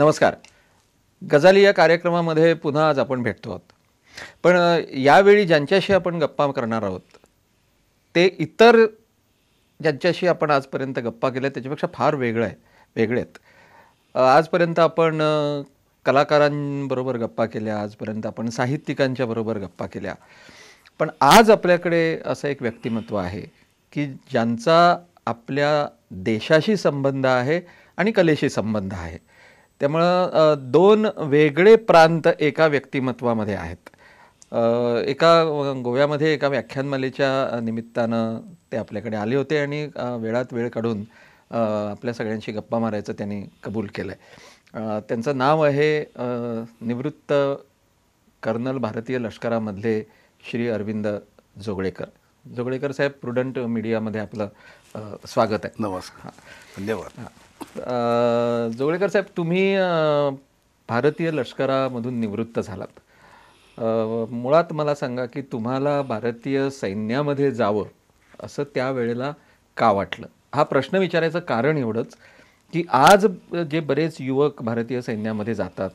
नमस्कार गजाली या कार्यक्रमामध्ये पुन्हा आज आपण भेटतो आहोत पण यावेळी ज्यांच्याशी आपण गप्पा करणार आहोत ते इतर ज्यांच्याशी आपण आजपर्यंत गप्पा केल्या त्याच्यापेक्षा फार वेगळं आहे वेगळे आहेत आजपर्यंत आपण कलाकारांबरोबर गप्पा केल्या आजपर्यंत आपण साहित्यिकांच्या बरोबर गप्पा केल्या पण आज आपल्याकडे असं एक व्यक्तिमत्व आहे की ज्यांचा आपल्या देशाशी संबंध आहे आणि कलेशी संबंध आहे त्यामुळं दोन वेगळे प्रांत एका व्यक्तिमत्वामध्ये आहेत एका गोव्यामध्ये एका व्याख्यानमालेच्या निमित्तानं ते आपल्याकडे आले होते आणि वेळात वेळ काढून आपल्या सगळ्यांशी गप्पा मारायचं त्यांनी कबूल केलं आहे त्यांचं नाव आहे निवृत्त कर्नल भारतीय लष्करामधले श्री अरविंद जोगळेकर जोगळेकर साहेब प्रुडंट मीडियामध्ये आपलं स्वागत आहे नमस्कार धन्यवाद हां जोगळेकर साहेब तुम्ही भारतीय लष्करामधून निवृत्त झालात मुळात मला सांगा की तुम्हाला भारतीय सैन्यामध्ये जावं असं त्यावेळेला का वाटलं हा प्रश्न विचारायचं कारण एवढंच की आज जे बरेच युवक भारतीय सैन्यामध्ये जातात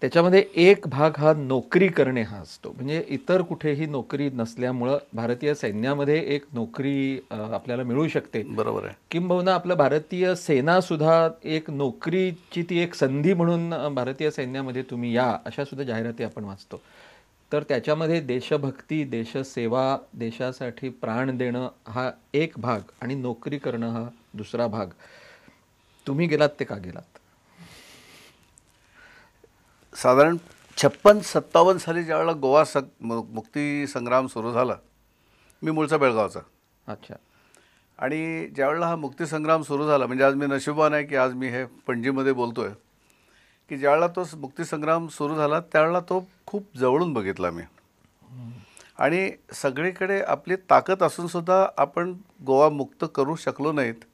त्याच्यामध्ये एक भाग हा नोकरी करणे हा असतो म्हणजे इतर कुठेही नोकरी नसल्यामुळं भारतीय सैन्यामध्ये एक नोकरी आपल्याला मिळू शकते बरोबर आहे किंबहुना आपलं भारतीय सेना सुद्धा एक नोकरीची ती एक संधी म्हणून भारतीय सैन्यामध्ये तुम्ही या अशा सुद्धा जाहिराती आपण वाचतो तर त्याच्यामध्ये देशभक्ती देशसेवा देशासाठी प्राण देणं हा एक भाग आणि नोकरी करणं हा दुसरा भाग तुम्ही गेलात ते का गेलात साधारण छप्पन सत्तावन्न साली ज्यावेळेला गोवा स मुक्ती संग्राम सुरू झाला मी मूळचा बेळगावचा अच्छा आणि ज्यावेळेला हा मुक्तीसंग्राम सुरू झाला म्हणजे आज मी नशिबान आहे की आज मी हे पणजीमध्ये बोलतो आहे की ज्यावेळेला तो मुक्तीसंग्राम सुरू झाला त्यावेळेला तो खूप जवळून बघितला मी आणि सगळीकडे आपली ताकद असूनसुद्धा आपण गोवा मुक्त करू शकलो नाहीत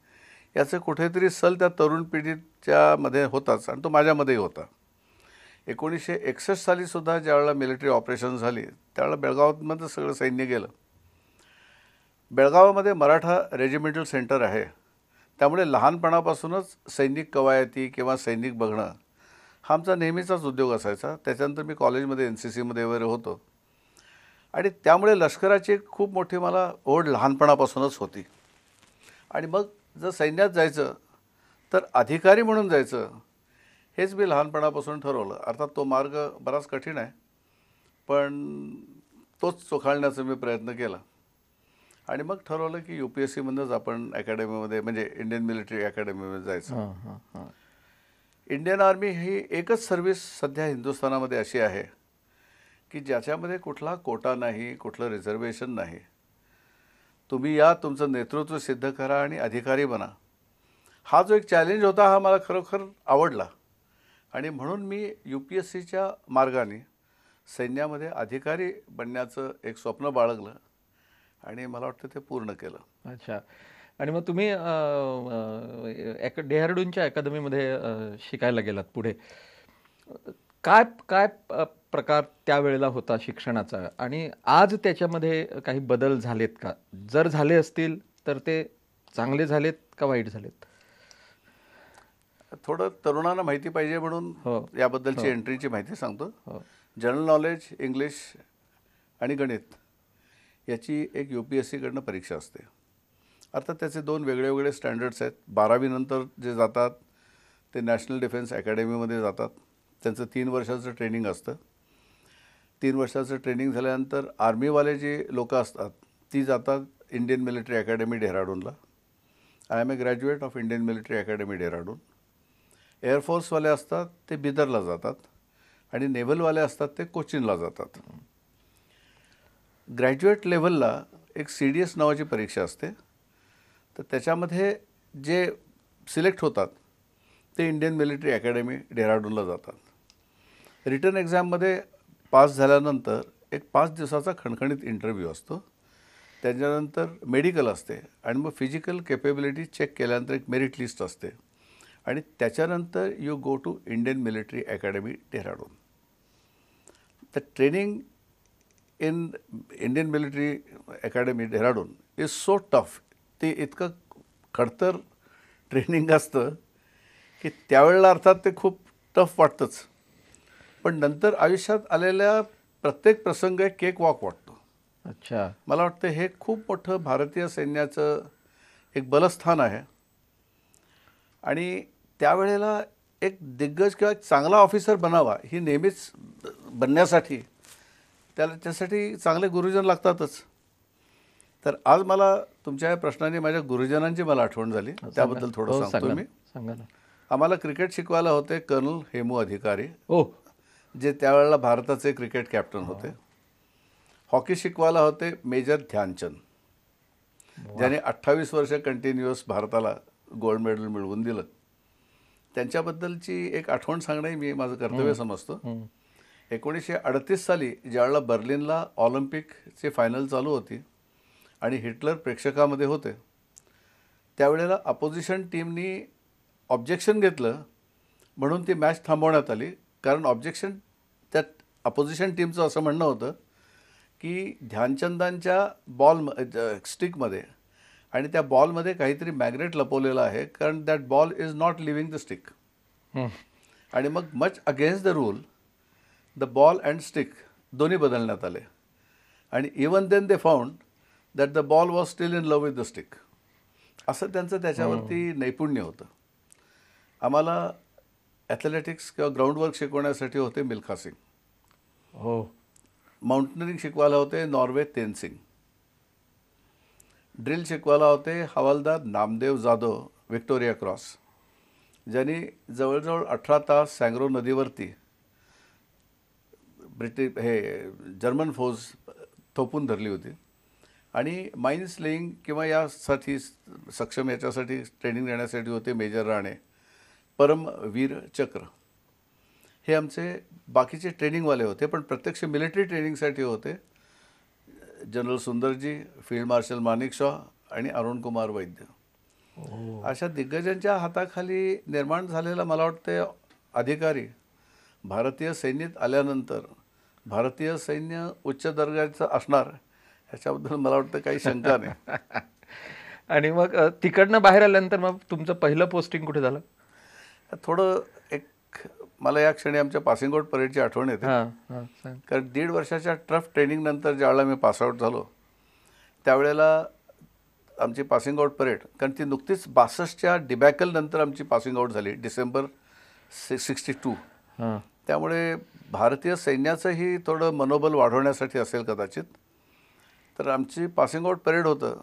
याचं कुठेतरी सल त्या तरुण पिढीच्यामध्ये होताच आणि तो माझ्यामध्येही होता एकोणीसशे एकसष्ट सालीसुद्धा ज्यावेळेला मिलिटरी ऑपरेशन झाली त्यावेळेला बेळगावमध्ये सगळं सैन्य गेलं बेळगावामध्ये मराठा रेजिमेंटल सेंटर आहे त्यामुळे लहानपणापासूनच सैनिक कवायती किंवा सैनिक बघणं हा आमचा नेहमीचाच उद्योग असायचा त्याच्यानंतर मी कॉलेजमध्ये एन सी सीमध्ये वगैरे होतो आणि त्यामुळे लष्कराची खूप मोठी मला ओढ लहानपणापासूनच होती आणि मग जर सैन्यात जायचं तर अधिकारी म्हणून जायचं हेच मी लहानपणापासून ठरवलं अर्थात तो मार्ग बराच कठीण आहे पण तोच चोखाळण्याचा मी प्रयत्न केला आणि मग ठरवलं की यू पी एस सीमधूनच आपण अकॅडमीमध्ये म्हणजे इंडियन मिलिटरी अकॅडमीमध्ये जायचं इंडियन आर्मी ही एकच सर्विस सध्या हिंदुस्थानामध्ये अशी आहे की ज्याच्यामध्ये कुठला कोटा नाही कुठलं रिझर्वेशन नाही तुम्ही या तुमचं नेतृत्व सिद्ध करा आणि अधिकारी बना हा जो एक चॅलेंज होता हा मला खरोखर आवडला आणि म्हणून मी यू पी एस सीच्या मार्गाने सैन्यामध्ये अधिकारी बनण्याचं एक स्वप्न बाळगलं आणि मला वाटतं ते पूर्ण केलं अच्छा आणि मग तुम्ही डेहरडूनच्या अकादमीमध्ये शिकायला गेलात पुढे काय काय प्रकार त्यावेळेला होता शिक्षणाचा आणि आज त्याच्यामध्ये काही बदल झालेत का जर झाले असतील तर ते चांगले झालेत का वाईट झालेत थोडं तरुणांना माहिती पाहिजे म्हणून हो. याबद्दलची एंट्रीची हो. माहिती सांगतो जनरल नॉलेज इंग्लिश आणि गणित याची एक यू पी एस सीकडनं परीक्षा असते अर्थात त्याचे दोन वेगळे वेगळे स्टँडर्ड्स आहेत बारावीनंतर जे जातात ते नॅशनल डिफेन्स अकॅडमीमध्ये जातात त्यांचं तीन वर्षाचं ट्रेनिंग असतं तीन वर्षाचं ट्रेनिंग झाल्यानंतर आर्मीवाले जे लोक असतात ती जातात इंडियन मिलिटरी अकॅडमी डेहराडूनला I M A graduate of Indian military academy Dehradun एअरफोर्सवाले असतात ते बिदरला जातात आणि नेव्हलवाले असतात ते कोचिनला जातात ग्रॅज्युएट लेवलला एक सी डी एस नावाची परीक्षा असते तर त्याच्यामध्ये जे सिलेक्ट होतात ते इंडियन मिलिटरी अकॅडमी डेहराडूनला जातात रिटर्न एक्झाममध्ये पास झाल्यानंतर एक पाच दिवसाचा खणखणीत इंटरव्ह्यू असतो त्याच्यानंतर मेडिकल असते आणि मग फिजिकल केपेबिलिटी चेक केल्यानंतर एक मेरिट लिस्ट असते आणि त्याच्यानंतर you go to Indian military academy Dehradun तर training in Indian military academy Dehradun is so tough ते इतकं खडतर ट्रेनिंग असतं की त्यावेळेला अर्थात ते खूप टफ वाटतंच पण नंतर आयुष्यात आलेल्या प्रत्येक प्रसंग एक केक वॉक वाटतो अच्छा मला वाटतं हे खूप मोठं भारतीय सैन्याचं एक बलस्थान आहे आणि त्यावेळेला एक दिग्गज किंवा एक चांगला ऑफिसर बनावा ही नेहमीच बनण्यासाठी त्याला त्यासाठी चांगले गुरुजन लागतातच तर आज मला तुमच्या या प्रश्नाने माझ्या गुरुजनांची मला आठवण झाली हो, त्याबद्दल थोडं हो, सांगतो मी आम्हाला क्रिकेट शिकवायला होते कर्नल हेमू अधिकारी ओ जे त्यावेळेला भारताचे क्रिकेट कॅप्टन होते हॉकी शिकवायला होते मेजर ध्यानचंद ज्याने अठ्ठावीस वर्ष कंटिन्युअस भारताला गोल्ड मेडल मिळवून दिलं त्यांच्याबद्दलची एक आठवण सांगणंही मी माझं कर्तव्य समजतो एकोणीसशे अडतीस साली ज्यावेळेला बर्लिनला ऑलिम्पिकचे फायनल चालू होती आणि हिटलर प्रेक्षकामध्ये होते त्यावेळेला अपोजिशन टीमनी ऑब्जेक्शन घेतलं म्हणून ती मॅच थांबवण्यात आली कारण ऑब्जेक्शन त्यात अपोजिशन टीमचं असं म्हणणं होतं की ध्यानचंदांच्या बॉल स्टिकमध्ये आणि त्या बॉलमध्ये काहीतरी मॅग्नेट लपवलेलं आहे कारण that ball is not leaving the stick आणि मग much against the rule the ball and stick दोन्ही बदलण्यात आले आणि even then they found that the ball was still in love with the stick असं त्यांचं त्याच्यावरती नैपुण्य होतं आम्हाला ॲथलेटिक्स किंवा ग्राउंडवर्क शिकवण्यासाठी होते मिल्खा सिंग हो माउंटनरिंग शिकवायला होते नॉर्वे तेन सिंग ड्रिल शिकवायला होते हवालदार नामदेव जाधव विक्टोरिया क्रॉस ज्यांनी जवळजवळ अठरा तास सँग्रो नदीवरती ब्रिटिश हे जर्मन फौज थोपून धरली होती आणि माईन स्लेईंग किंवा यासाठी सक्षम याच्यासाठी ट्रेनिंग देण्यासाठी होते मेजर राणे परम वीर चक्र हे आमचे बाकीचे ट्रेनिंगवाले होते पण प्रत्यक्ष मिलिटरी ट्रेनिंगसाठी होते general Sundarji field marshal Manekshaw आणि अरुण कुमार वैद्य अशा दिग्गजांच्या हाताखाली निर्माण झालेला मला वाटते अधिकारी भारतीय सैन्यात आल्यानंतर भारतीय सैन्य उच्च दर्जाचं असणार ह्याच्याबद्दल मला वाटतं काही शंका नाही आणि मग तिकडनं बाहेर आल्यानंतर मग तुमचं पहिलं पोस्टिंग कुठे झालं थोडं एक मला या क्षणी आमच्या पासिंग आउट परेडची आठवण येते कारण दीड वर्षाच्या ट्रफ ट्रेनिंग नंतर ज्यावेळेला मी पासआउट झालो त्यावेळेला आमची पासिंग आउट परेड कारण ती नुकतीच बासष्टच्या डिबॅकल नंतर आमची पासिंग आउट झाली डिसेंबर सिक्स्टी टू त्यामुळे भारतीय सैन्याचंही थोडं मनोबल वाढवण्यासाठी असेल कदाचित तर आमची पासिंग आउट परेड होतं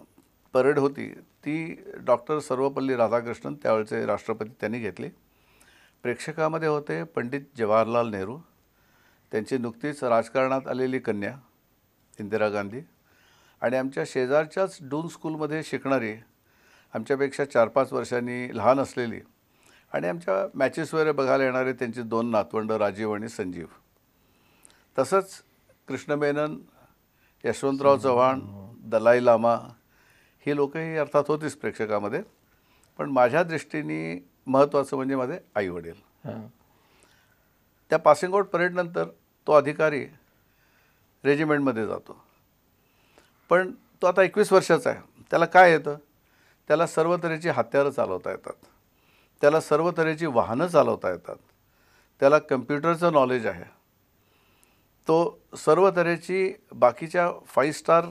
परेड होती ती डॉक्टर सर्वपल्ली राधाकृष्णन त्यावेळेचे राष्ट्रपती त्यांनी घेतली प्रेक्षकामध्ये होते पंडित जवाहरलाल नेहरू त्यांची नुकतीच राजकारणात आलेली कन्या इंदिरा गांधी आणि आमच्या शेजारच्याच डून स्कूलमध्ये शिकणारी आमच्यापेक्षा चार पाच वर्षांनी लहान असलेली आणि आमच्या मॅचेस वगैरे बघायला येणारे त्यांचे दोन नातवंड राजीव आणि संजीव तसंच कृष्णमेनन यशवंतराव चव्हाण दलाई लामा ही लोकंही अर्थात होतीच प्रेक्षकामध्ये पण माझ्या दृष्टीने महत्त्वाचं म्हणजे माझे वडील त्या पासिंग आउट परेडनंतर तो अधिकारी रेजिमेंटमध्ये जातो पण तो आता एकवीस वर्षाचा आहे त्याला काय येतं त्याला सर्व तऱ्हेची हत्यारं चालवता येतात त्याला सर्व तऱ्हेची वाहनं चालवता येतात त्याला कम्प्युटरचं नॉलेज आहे तो सर्व तऱ्हेची बाकीच्या फाईव्ह स्टार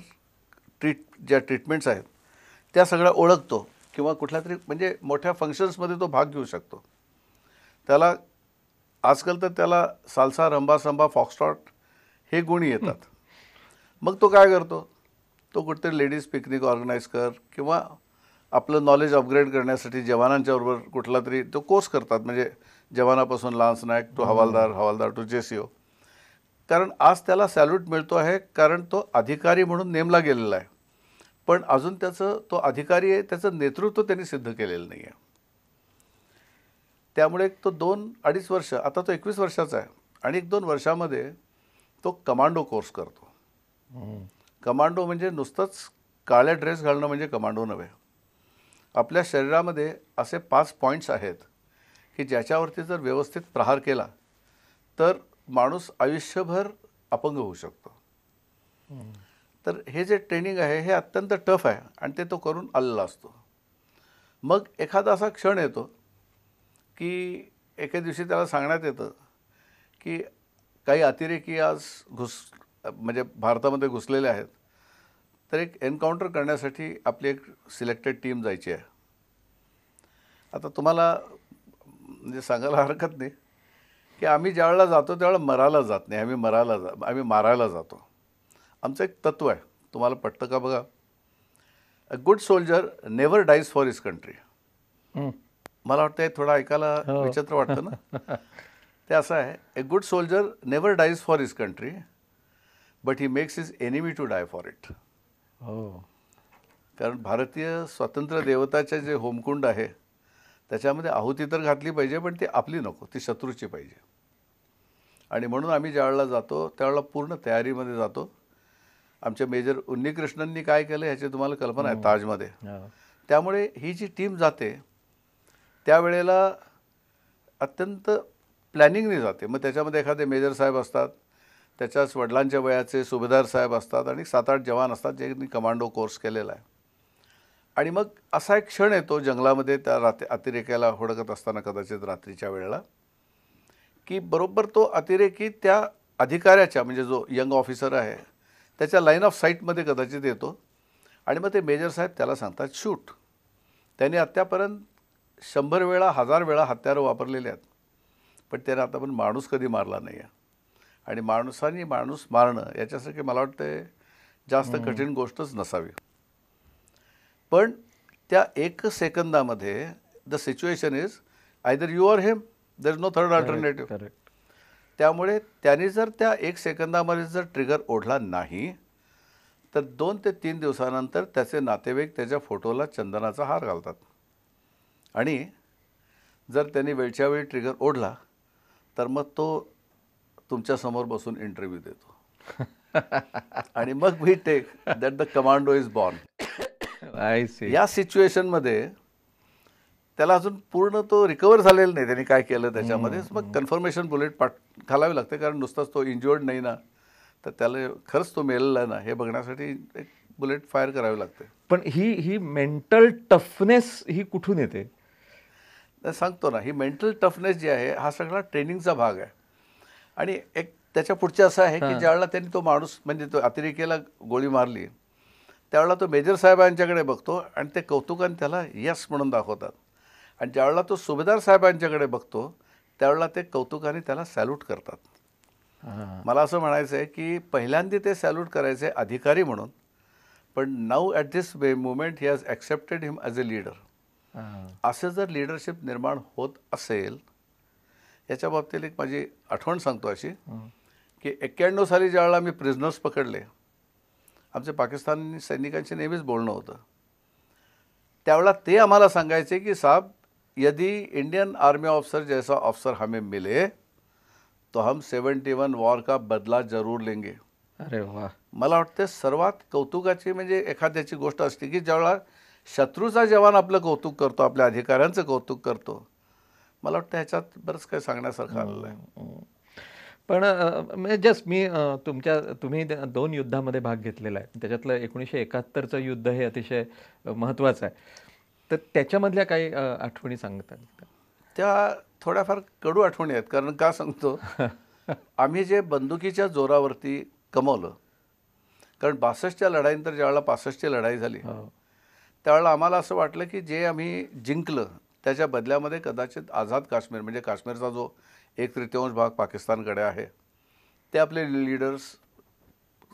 ट्रीट ज्या ट्रीटमेंट्स आहेत त्या सगळ्या ओळखतो किंवा कुठल्या तरी म्हणजे मोठ्या फंक्शन्समध्ये तो भाग घेऊ शकतो त्याला आजकाल तर त्याला सालसा रंबा संबा फॉक्सटॉट हे गुण येतात मग तो काय करतो तो कुठेतरी लेडीज पिकनिक ऑर्गनाईज कर किंवा आपलं नॉलेज अपग्रेड करण्यासाठी जवानांच्याबरोबर कुठला तरी तो कोर्स करतात म्हणजे जवानापासून लान्स नायक टू हवालदार हवालदार टू जे ओ कारण आज त्याला सॅल्यूट मिळतो आहे कारण तो अधिकारी म्हणून नेमला गेलेला आहे पण अजून त्याचं तो अधिकारी आहे त्याचं नेतृत्व त्यांनी सिद्ध केलेलं नाही आहे त्यामुळे तो दोन अडीच वर्ष आता तो एकवीस वर्षाचा आहे आणि एक दोन वर्षामध्ये तो कमांडो कोर्स करतो कमांडो म्हणजे नुसतंच काळ्या ड्रेस घालणं म्हणजे कमांडो नव्हे आपल्या शरीरामध्ये असे पाच पॉईंट्स आहेत की ज्याच्यावरती जर व्यवस्थित प्रहार केला तर माणूस आयुष्यभर अपंग होऊ शकतो तर हे जे ट्रेनिंग आहे हे अत्यंत टफ आहे आणि ते तो करून आलेला असतो मग एखादा असा क्षण येतो की एके दिवशी त्याला सांगण्यात येतं की काही अतिरेकी आज घुस म्हणजे भारतामध्ये घुसलेले आहेत तर एक एन्काउंटर करण्यासाठी आपली एक सिलेक्टेड टीम जायची आहे आता तुम्हाला म्हणजे सांगायला हरकत नाही की आम्ही ज्यावेळेला जातो त्यावेळेला मरायला जात नाही आम्ही मरायला जा आम्ही मारायला जातो आमचं एक तत्व आहे तुम्हाला पटतं का बघा a good soldier never dies for his country मला वाटतं थोडा थोडं ऐकायला हो. विचित्र वाटतं ना ते असं आहे a good soldier never dies for his country but he makes his enemy to die for it कारण भारतीय स्वातंत्र्य देवताचे जे होमकुंड आहे त्याच्यामध्ये आहुती तर घातली पाहिजे पण ती आपली नको ती शत्रूची पाहिजे आणि म्हणून आम्ही वेळेला जातो त्यावेळेला पूर्ण तयारीमध्ये जातो आमच्या मेजर कृष्णांनी काय केलं ह्याची तुम्हाला कल्पना आहे हो. ताजमध्ये हो. त्यामुळे ही जी टीम जाते त्यावेळेला अत्यंत प्लॅनिंगने जाते मग त्याच्यामध्ये एखादे मेजर साहेब असतात त्याच्याच वडिलांच्या वयाचे सुभेदार साहेब असतात आणि सात आठ जवान असतात ज्यांनी कमांडो कोर्स केलेला आहे आणि मग असा एक क्षण येतो जंगलामध्ये त्या राते अतिरेक्याला हुडकत असताना कदाचित रात्रीच्या वेळेला की बरोबर तो अतिरेकी त्या अधिकाऱ्याच्या म्हणजे जो यंग ऑफिसर आहे त्याच्या लाईन ऑफ साईटमध्ये कदाचित येतो आणि मग ते मेजर साहेब त्याला सांगतात शूट त्याने आत्तापर्यंत शंभर वेळा हजार वेळा हत्यारं वापरलेले आहेत पण त्याने आता पण माणूस कधी मारला नाही आहे आणि माणसाने माणूस मारणं याच्यासारखी मला वाटतं जास्त कठीण गोष्टच नसावी पण त्या एक सेकंदामध्ये the situation is either you are him there is no third alternative त्यामुळे त्याने जर त्या एक सेकंदामध्ये जर ट्रिगर ओढला नाही तर दोन ते तीन दिवसानंतर त्याचे नातेवाईक त्याच्या फोटोला चंदनाचा हार घालतात आणि जर त्यांनी वेळच्या वेळी ट्रिगर ओढला तर मग तो तुमच्यासमोर बसून इंटरव्ह्यू देतो आणि मग we take that the commando is born या सिच्युएशनमध्ये त्याला अजून पूर्ण तो रिकवर झालेला नाही त्यांनी काय केलं त्याच्यामध्ये मग कन्फर्मेशन बुलेट पाठ घालावी लागते कारण नुसताच तो इंज्युअर्ड नाही ना तर त्याला खरंच तो मेलेला ना हे बघण्यासाठी एक बुलेट फायर करावी लागते पण ही ही मेंटल टफनेस ही कुठून येते सांगतो ना ही मेंटल टफनेस जी आहे हा सगळा ट्रेनिंगचा भाग आहे आणि एक त्याच्या पुढच्या असं आहे की ज्यावेळेला त्यांनी तो माणूस म्हणजे तो अतिरेकेला गोळी मारली त्यावेळेला तो मेजर साहेबांच्याकडे बघतो आणि ते कौतुकाने त्याला यस म्हणून दाखवतात आणि ज्यावेळेला तो सुभेदार साहेबांच्याकडे बघतो त्यावेळेला ते कौतुकाने त्याला सॅल्यूट करतात मला असं म्हणायचं आहे की पहिल्यांदा ते सॅल्यूट करायचे अधिकारी म्हणून पण now at this moment he has accepted him as a leader असं जर लिडरशिप निर्माण होत असेल याच्या बाबतीत एक माझी आठवण सांगतो अशी की एक्क्याण्णव साली ज्यावेळेला मी प्रिझनर्स पकडले आमचे पाकिस्तानी सैनिकांशी नेहमीच बोलणं होतं त्यावेळेला ते आम्हाला सांगायचे की साहेब यदि इंडियन आर्मी ऑफिसर जैसा ऑफिसर हमें मिले तो हम 71 वॉर का बदला जरूर लेंगे अरे वा मला वाटते सर्वात कौतुकाची म्हणजे एखाद्याची गोष्ट असते की ज्यावेळा शत्रूचा जवान आपलं कौतुक करतो आपल्या अधिकाऱ्यांचं कौतुक करतो मला वाटतं ह्याच्यात बरंच काही सांगण्यासारखं आलेलं आहे पण म्हणजे जस्ट मी तुमच्या तुम्ही दोन युद्धामध्ये भाग घेतलेला आहे त्याच्यातलं एकोणीसशे एकाहत्तरचं युद्ध हे अतिशय महत्त्वाचं आहे तर त्याच्यामधल्या काही आठवणी सांगतात त्या थोड्याफार कडू आठवणी आहेत कारण का सांगतो आम्ही जे बंदुकीच्या जोरावरती कमवलं कारण बासष्टच्या लढाईनंतर ज्यावेळेला पासष्टची लढाई झाली हो. त्यावेळेला आम्हाला असं वाटलं की जे आम्ही जिंकलं त्याच्या बदल्यामध्ये कदाचित आझाद काश्मीर म्हणजे काश्मीरचा जो एक तृतीयांश भाग पाकिस्तानकडे आहे ते आपले लिडर्स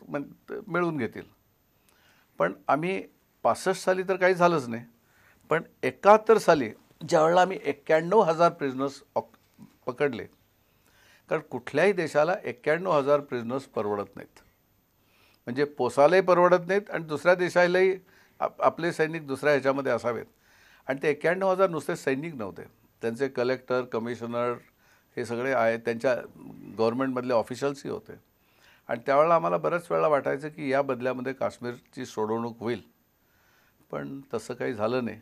मिळवून घेतील पण आम्ही पासष्ट साली तर काही झालंच नाही पण एकाहत्तर साली ज्यावेळेला आम्ही एक्क्याण्णव हजार प्रिझनर्स ऑक पकडले कारण कुठल्याही देशाला एक्क्याण्णव हजार प्रिझनर्स परवडत नाहीत म्हणजे पोसायलाही परवडत नाहीत आणि दुसऱ्या देशालाही आप आपले सैनिक दुसऱ्या ह्याच्यामध्ये असावेत आणि ते एक्क्याण्णव हजार नुसते सैनिक नव्हते त्यांचे कलेक्टर कमिशनर हे सगळे आहे त्यांच्या गव्हर्नमेंटमधले ऑफिशल्सही होते आणि त्यावेळेला आम्हाला बऱ्याच वेळा वाटायचं की या बदल्यामध्ये काश्मीरची सोडवणूक होईल पण तसं काही झालं नाही